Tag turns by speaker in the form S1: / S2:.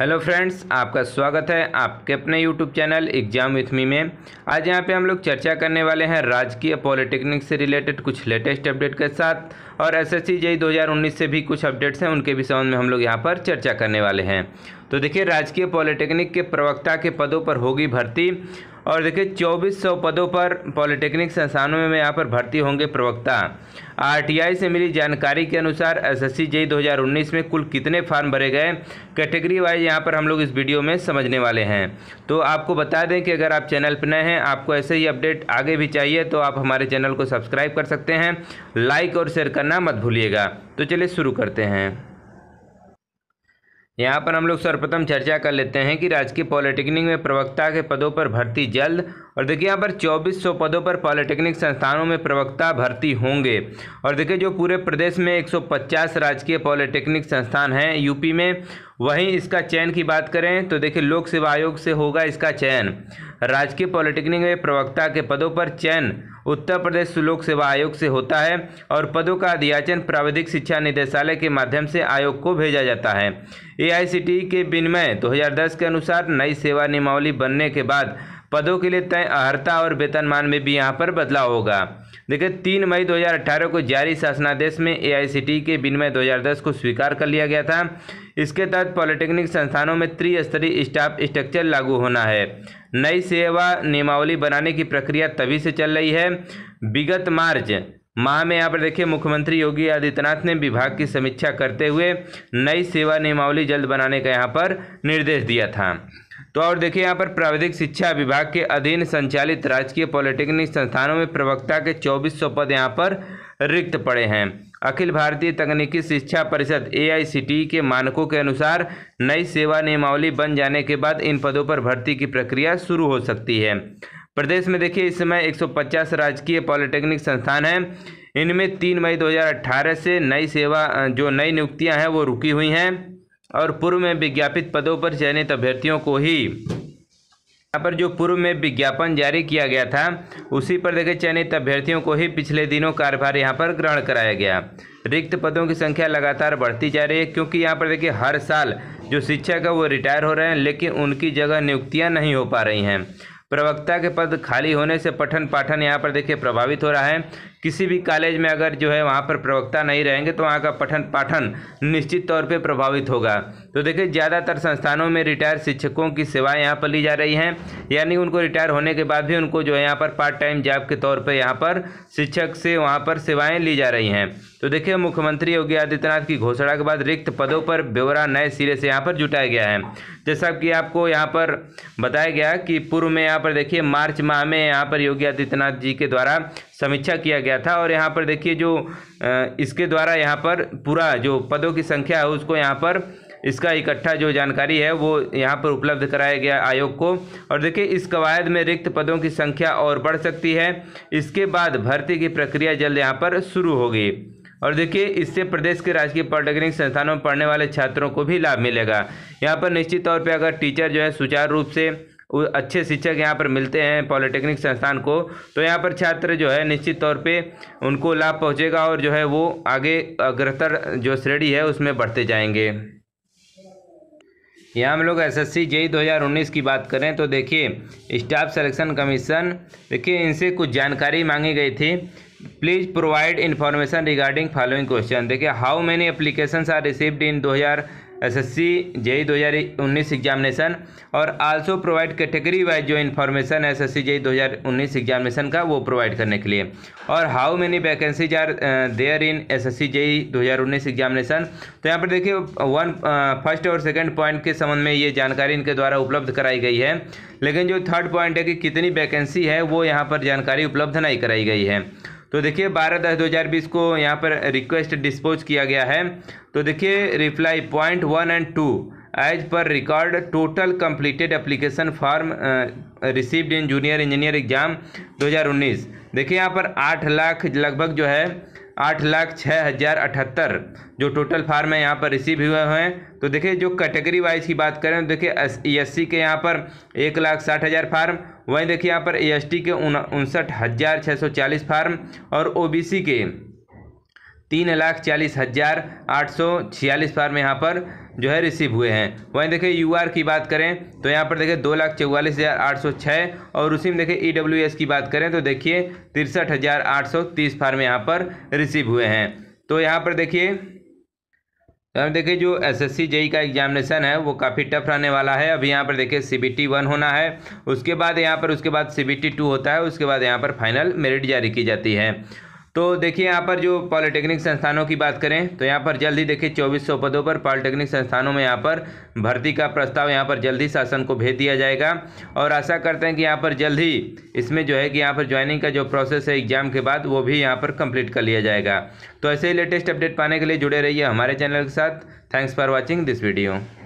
S1: hello friends आपका स्वागत है आपके अपने YouTube channel exam with me में आज यहाँ पे हम लोग चर्चा करने वाले हैं राजकीय पॉलिटेक्निक से रिलेटेड कुछ लेटेस्ट अपडेट के साथ और एसएससी एस सी से भी कुछ अपडेट्स हैं उनके भी संबंध में हम लोग यहाँ पर चर्चा करने वाले हैं तो देखिए राजकीय पॉलिटेक्निक के प्रवक्ता के पदों पर होगी भर्ती और देखिए 2400 पदों पर पॉलिटेक्निक संस्थानों में यहाँ पर भर्ती होंगे प्रवक्ता आरटीआई से मिली जानकारी के अनुसार एसएससी हज़ार 2019 में कुल कितने फार्म भरे गए कैटेगरी वाइज यहाँ पर हम लोग इस वीडियो में समझने वाले हैं तो आपको बता दें कि अगर आप चैनल पर नए हैं आपको ऐसे ही अपडेट आगे भी चाहिए तो आप हमारे चैनल को सब्सक्राइब कर सकते हैं लाइक और शेयर करना मत भूलिएगा तो चलिए शुरू करते हैं यहाँ पर हम लोग सर्वप्रथम चर्चा कर लेते हैं कि राजकीय पॉलिटेक्निक में प्रवक्ता के पदों पर भर्ती जल्द और देखिए यहाँ पर 2400 पदों पर पॉलिटेक्निक संस्थानों में प्रवक्ता भर्ती होंगे और देखिए जो पूरे प्रदेश में 150 राजकीय पॉलिटेक्निक संस्थान हैं यूपी में वहीं इसका चयन की बात करें तो देखिए लोक सेवा आयोग से होगा इसका चयन राजकीय पॉलिटेक्निक में प्रवक्ता के पदों पर चयन उत्तर प्रदेश लोक सेवा आयोग से होता है और पदों का अध्याचन प्राविधिक शिक्षा निदेशालय के माध्यम से आयोग को भेजा जाता है ए के विनिमय दो के अनुसार नई सेवा नियमावली बनने के बाद पदों के लिए तय अर्ता और वेतनमान में भी यहाँ पर बदलाव होगा देखिए तीन मई 2018 को जारी शासनादेश में ए के विनिमय 2010 को स्वीकार कर लिया गया था इसके तहत पॉलिटेक्निक संस्थानों में त्रिस्तरीय स्टाफ स्ट्रक्चर लागू होना है नई सेवा नियमावली बनाने की प्रक्रिया तभी से चल रही है विगत मार्च माह में यहाँ पर देखिए मुख्यमंत्री योगी आदित्यनाथ ने विभाग की समीक्षा करते हुए नई सेवा नियमावली जल्द बनाने का यहाँ पर निर्देश दिया था तो और देखिए यहाँ पर प्राविधिक शिक्षा विभाग के अधीन संचालित राजकीय पॉलिटेक्निक संस्थानों में प्रवक्ता के चौबीस पद यहाँ पर रिक्त पड़े हैं अखिल भारतीय तकनीकी शिक्षा परिषद ए e के मानकों के अनुसार नई सेवा नियमावली बन जाने के बाद इन पदों पर भर्ती की प्रक्रिया शुरू हो सकती है प्रदेश में देखिए इस समय 150 राजकीय पॉलिटेक्निक संस्थान हैं इनमें तीन मई 2018 से नई सेवा जो नई नियुक्तियां हैं वो रुकी हुई हैं और पूर्व में विज्ञापित पदों पर चयनित अभ्यर्थियों को ही यहाँ पर जो पूर्व में विज्ञापन जारी किया गया था उसी पर देखे चयनित अभ्यर्थियों को ही पिछले दिनों कार्यभार यहाँ पर ग्रहण कराया गया रिक्त पदों की संख्या लगातार बढ़ती जा रही है क्योंकि यहाँ पर देखिए हर साल जो शिक्षक है वो रिटायर हो रहे हैं लेकिन उनकी जगह नियुक्तियाँ नहीं हो पा रही हैं प्रवक्ता के पद खाली होने से पठन पाठन यहाँ पर देखिए प्रभावित हो रहा है किसी भी कॉलेज में अगर जो है वहाँ पर प्रवक्ता नहीं रहेंगे तो वहाँ का पठन पाठन निश्चित तौर पे प्रभावित होगा तो देखिए ज़्यादातर संस्थानों में रिटायर शिक्षकों की सेवाएं यहाँ पर ली जा रही हैं यानी उनको रिटायर होने के बाद भी उनको जो है यहाँ पर पार्ट टाइम जॉब के तौर पर यहाँ पर शिक्षक से वहाँ पर सेवाएँ ली जा रही हैं तो देखिए मुख्यमंत्री योगी आदित्यनाथ की घोषणा के बाद रिक्त पदों पर ब्यौरा नए सिरे से यहाँ पर जुटाया गया है जैसा कि आपको यहाँ पर बताया गया कि पूर्व में यहाँ पर देखिए मार्च माह में यहाँ पर योगी आदित्यनाथ जी के द्वारा समीक्षा किया गया था और यहाँ पर देखिए जो इसके द्वारा यहाँ पर पूरा जो पदों की संख्या है उसको यहाँ पर इसका इकट्ठा जो जानकारी है वो यहाँ पर उपलब्ध कराया गया आयोग को और देखिए इस कवायद में रिक्त पदों की संख्या और बढ़ सकती है इसके बाद भर्ती की प्रक्रिया जल्द यहाँ पर शुरू होगी और देखिए इससे प्रदेश के राजकीय पॉलिटेक्निक संस्थानों में पढ़ने वाले छात्रों को भी लाभ मिलेगा यहाँ पर निश्चित तौर पर अगर टीचर जो है सुचारू रूप से अच्छे शिक्षक यहाँ पर मिलते हैं पॉलिटेक्निक संस्थान को तो यहाँ पर छात्र जो है निश्चित तौर पे उनको लाभ पहुँचेगा और जो है वो आगे अग्रतर जो श्रेणी है उसमें बढ़ते जाएंगे यहाँ हम लोग एस एस सी जेई दो की बात करें तो देखिए स्टाफ सिलेक्शन कमीशन देखिए इनसे कुछ जानकारी मांगी गई थी please provide information regarding following question देखिए how many application are received in 2000 C JE उन्नीस एग्जामिनेशन और आल्सो प्रोवाइड कैटेगरी वाइज जो इन्फॉर्मेशन है दो जेई उन्नीस एग्जामिनेशन का वो प्रोवाइड करने के लिए और how many vacancies are there in S S C JE उन्नीस एग्जामिनेशन तो यहाँ पर देखिए वन फर्स्ट uh, और सेकेंड पॉइंट के संबंध में ये जानकारी इनके द्वारा उपलब्ध कराई गई है लेकिन जो थर्ड पॉइंट है कि कितनी वैकेंसी है वो यहाँ पर जानकारी उपलब्ध नहीं कराई गई है तो देखिए बारह दस दो हज़ार बीस को यहाँ पर रिक्वेस्ट डिस्पोज किया गया है तो देखिए reply point one and two as per record total completed application form received in junior engineer exam 2019 देखिए यहाँ पर आठ लाख लगभग जो है आठ लाख छः हज़ार अठहत्तर जो टोटल फार्म है यहाँ पर रिसीव हुए हैं तो देखिए जो कैटेगरी वाइज की बात करें तो देखिए एस e के यहाँ पर एक लाख साठ हज़ार फार्म वहीं देखिए यहाँ पर ए e के उनसठ हज़ार छः सौ चालीस फार्म और ओ के तीन लाख चालीस हज़ार आठ सौ छियालीस फार्म यहाँ पर जो है रिसीव हुए हैं वहीं देखिए यू की बात करें तो यहाँ पर देखिए दो लाख चौवालीस हज़ार आठ सौ छः और उसी में देखिए ई डब्ल्यू एस की बात करें तो देखिए तिरसठ हज़ार आठ सौ तीस फार्म यहाँ पर रिसीव हुए हैं तो यहाँ पर देखिए यहाँ देखिए जो एस एस सी जेई का एग्जामिनेशन है वो काफ़ी टफ रहने वाला है अभी यहाँ पर देखिए सी बी टी वन होना है उसके बाद यहाँ पर उसके बाद सी बी टी टू होता है उसके बाद यहाँ पर फाइनल मेरिट जारी की जाती है तो देखिए यहाँ पर जो पॉलिटेक्निक संस्थानों की बात करें तो यहाँ पर जल्दी देखिए 2400 पदों पर पॉलिटेक्निक संस्थानों में यहाँ पर भर्ती का प्रस्ताव यहाँ पर जल्दी शासन को भेज दिया जाएगा और आशा करते हैं कि यहाँ पर जल्द ही इसमें जो है कि यहाँ पर ज्वाइनिंग का जो प्रोसेस है एग्जाम के बाद वो भी यहाँ पर कंप्लीट कर लिया जाएगा तो ऐसे ही लेटेस्ट अपडेट पाने के लिए जुड़े रहिए हमारे चैनल के साथ thanks for watching this video